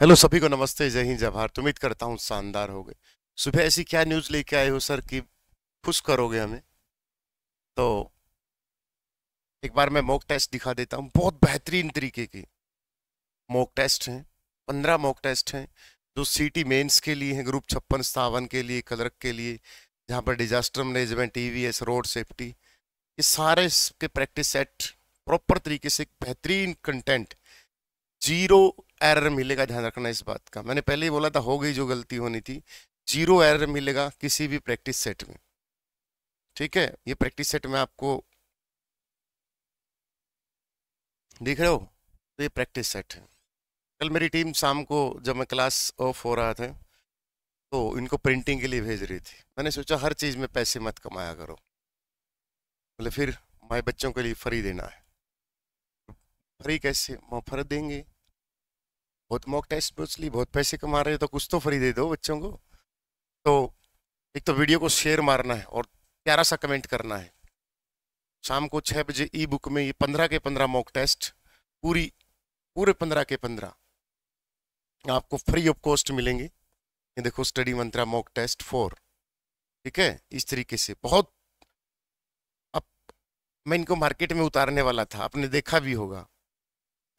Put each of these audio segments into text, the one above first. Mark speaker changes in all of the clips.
Speaker 1: hello सभी को नमस्ते जय हिंद जय भारत उम्मीद करता हूँ शानदार हो गए सुबह ऐसी क्या न्यूज़ लेके आए हो सर कि खुश करोगे हमें तो एक बार मैं मॉक टेस्ट दिखा देता हूँ बहुत बेहतरीन तरीके के मॉक टेस्ट हैं पंद्रह मॉक टेस्ट हैं जो सिटी मेंस के लिए हैं ग्रुप छप्पन सतावन के लिए कलरक के लिए जहाँ पर डिजास्टर मैनेजमेंट ई रोड सेफ्टी ये सारे के प्रैक्टिस सेट प्रॉपर तरीके से एक बेहतरीन कंटेंट जीरो एरर मिलेगा ध्यान रखना इस बात का मैंने पहले ही बोला था हो गई जो गलती होनी थी जीरो एरर मिलेगा किसी भी प्रैक्टिस सेट में ठीक है ये प्रैक्टिस सेट में आपको देख रहे हो तो ये प्रैक्टिस सेट है कल मेरी टीम शाम को जब मैं क्लास ऑफ हो रहा था तो इनको प्रिंटिंग के लिए भेज रही थी मैंने सोचा हर चीज़ में पैसे मत कमाया करो बोले फिर माए बच्चों के लिए फ्री देना है फ्री कैसे मोहफरत देंगे बहुत मॉक टेस्ट पूछ ली बहुत पैसे कमा रहे हो तो कुछ तो फ्री दे दो बच्चों को तो एक तो वीडियो को शेयर मारना है और प्यारा सा कमेंट करना है शाम को छः बजे ई बुक में ये पंद्रह के पंद्रह मॉक टेस्ट पूरी पूरे पंद्रह के पंद्रह आपको फ्री ऑफ कॉस्ट मिलेंगे ये देखो Study Mantra mock test four ठीक है इस तरीके से बहुत अब मैं इनको मार्केट में उतारने वाला था आपने देखा भी होगा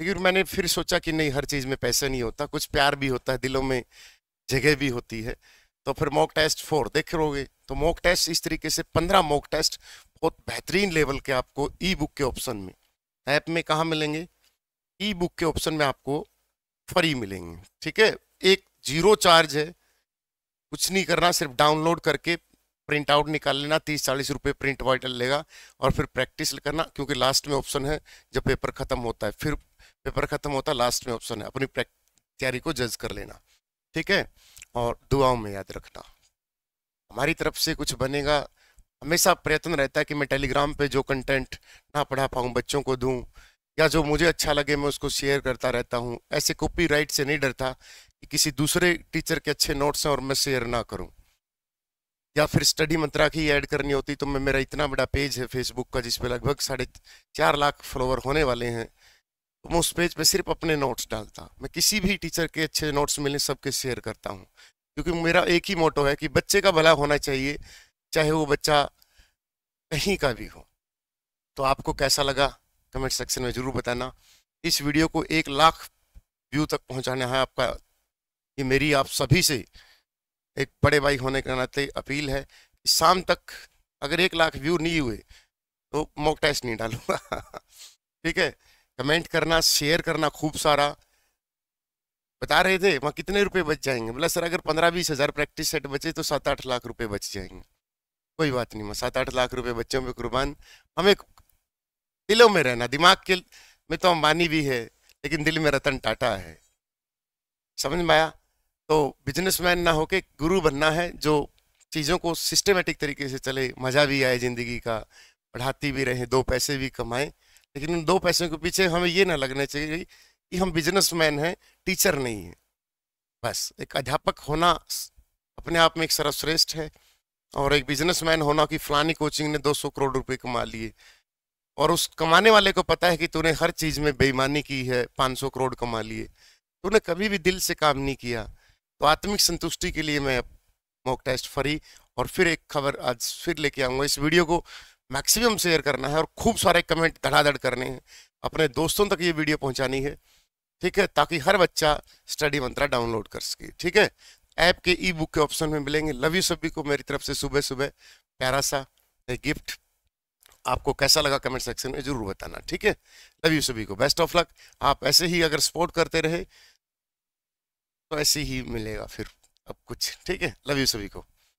Speaker 1: लेकिन मैंने फिर सोचा कि नहीं हर चीज़ में पैसे नहीं होता कुछ प्यार भी होता है दिलों में जगह भी होती है तो फिर मॉक टेस्ट फोर देख रहे तो मॉक टेस्ट इस तरीके से पंद्रह मॉक टेस्ट बहुत बेहतरीन लेवल के आपको ई बुक के ऑप्शन में ऐप में कहाँ मिलेंगे ई बुक के ऑप्शन में आपको फ्री मिलेंगे ठीक है एक जीरो चार्ज है कुछ नहीं करना सिर्फ डाउनलोड करके प्रिंट आउट निकाल लेना तीस चालीस रुपये प्रिंट वाइटल लेगा और फिर प्रैक्टिस करना क्योंकि लास्ट में ऑप्शन है जब पेपर खत्म होता है फिर पेपर खत्म होता लास्ट में ऑप्शन है अपनी तैयारी को जज कर लेना ठीक है और दुआओं में याद रखना हमारी तरफ से कुछ बनेगा हमेशा प्रयत्न रहता है कि मैं टेलीग्राम पे जो कंटेंट ना पढ़ा पाऊँ बच्चों को दूँ या जो मुझे अच्छा लगे मैं उसको शेयर करता रहता हूँ ऐसे कॉपी राइट से नहीं डरता कि किसी दूसरे टीचर के अच्छे नोट्स हैं और मैं शेयर ना करूँ या फिर स्टडी मंत्रा की ऐड करनी होती तो मैं मेरा इतना बड़ा पेज है फेसबुक का जिसपे लगभग साढ़े चार लाख फॉलोवर होने वाले हैं तो मैं उस पेज पे सिर्फ अपने नोट्स डालता मैं किसी भी टीचर के अच्छे नोट्स मिलने सबके शेयर करता हूँ क्योंकि मेरा एक ही मोटो है कि बच्चे का भला होना चाहिए चाहे वो बच्चा कहीं का भी हो तो आपको कैसा लगा कमेंट सेक्शन में ज़रूर बताना इस वीडियो को एक लाख व्यू तक पहुँचाना है आपका ये मेरी आप सभी से एक बड़े भाई होने के नाते अपील है कि शाम तक अगर एक लाख व्यू नहीं हुए तो मॉक टेस्ट नहीं डालूंगा ठीक है कमेंट करना शेयर करना खूब सारा बता रहे थे वहाँ कितने रुपए बच जाएंगे बोला सर अगर पंद्रह बीस हज़ार प्रैक्टिस सेट बचे तो सात आठ लाख रुपए बच जाएंगे कोई बात नहीं मैं सात आठ लाख रुपए बच्चों में कुर्बान हमें दिलों में रहना दिमाग के में तो अंबानी भी है लेकिन दिल में रतन टाटा है समझ में आया तो बिजनेसमैन ना होके गुरु बनना है जो चीज़ों को सिस्टमेटिक तरीके से चले मज़ा भी आए ज़िंदगी का पढ़ाती भी रहे दो पैसे भी कमाएं लेकिन इन दो पैसों के पीछे हमें ये ना लगना चाहिए कि हम बिजनेसमैन हैं टीचर नहीं हैं बस एक अध्यापक होना अपने आप में एक सर्वश्रेष्ठ है और एक बिजनेसमैन होना कि फलानी कोचिंग ने 200 करोड़ रुपए कमा लिए और उस कमाने वाले को पता है कि तूने हर चीज़ में बेईमानी की है 500 करोड़ कमा लिए तूने कभी भी दिल से काम नहीं किया तो आत्मिक संतुष्टि के लिए मैं मॉक टेस्ट फरी और फिर एक खबर आज फिर लेके आऊँगा इस वीडियो को मैक्सिमम शेयर करना है और खूब सारे कमेंट धड़ाधड़ करने हैं अपने दोस्तों तक ये वीडियो पहुंचानी है ठीक है ताकि हर बच्चा स्टडी मंत्रा डाउनलोड कर सके ठीक है ऐप के ई बुक के ऑप्शन में मिलेंगे लव यू सभी को मेरी तरफ से सुबह सुबह प्यारा सा गिफ्ट आपको कैसा लगा कमेंट सेक्शन में जरूर बताना ठीक है लव यू सभी को बेस्ट ऑफ लक आप ऐसे ही अगर सपोर्ट करते रहे तो ऐसे ही मिलेगा फिर अब कुछ ठीक है लव यू सभी को